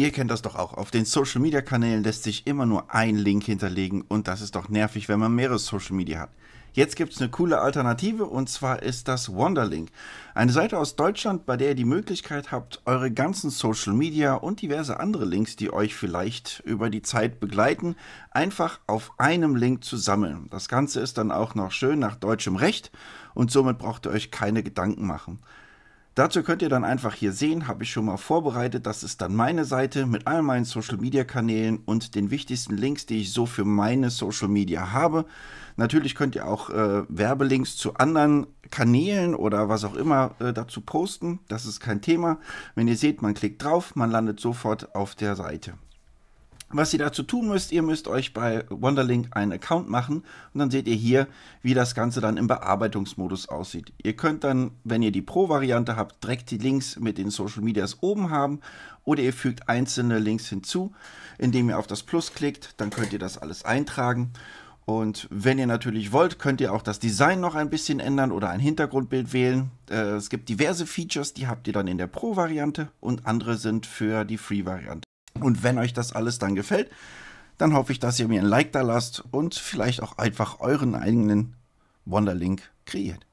Ihr kennt das doch auch. Auf den Social Media Kanälen lässt sich immer nur ein Link hinterlegen und das ist doch nervig, wenn man mehrere Social Media hat. Jetzt gibt es eine coole Alternative und zwar ist das Wonderlink. Eine Seite aus Deutschland, bei der ihr die Möglichkeit habt, eure ganzen Social Media und diverse andere Links, die euch vielleicht über die Zeit begleiten, einfach auf einem Link zu sammeln. Das Ganze ist dann auch noch schön nach deutschem Recht und somit braucht ihr euch keine Gedanken machen. Dazu könnt ihr dann einfach hier sehen, habe ich schon mal vorbereitet, das ist dann meine Seite mit all meinen Social Media Kanälen und den wichtigsten Links, die ich so für meine Social Media habe. Natürlich könnt ihr auch äh, Werbelinks zu anderen Kanälen oder was auch immer äh, dazu posten, das ist kein Thema. Wenn ihr seht, man klickt drauf, man landet sofort auf der Seite was ihr dazu tun müsst, ihr müsst euch bei Wonderlink einen Account machen und dann seht ihr hier, wie das Ganze dann im Bearbeitungsmodus aussieht. Ihr könnt dann, wenn ihr die Pro-Variante habt, direkt die Links mit den Social Medias oben haben oder ihr fügt einzelne Links hinzu, indem ihr auf das Plus klickt, dann könnt ihr das alles eintragen. Und wenn ihr natürlich wollt, könnt ihr auch das Design noch ein bisschen ändern oder ein Hintergrundbild wählen. Äh, es gibt diverse Features, die habt ihr dann in der Pro-Variante und andere sind für die Free-Variante. Und wenn euch das alles dann gefällt, dann hoffe ich, dass ihr mir ein Like da lasst und vielleicht auch einfach euren eigenen Wonderlink kreiert.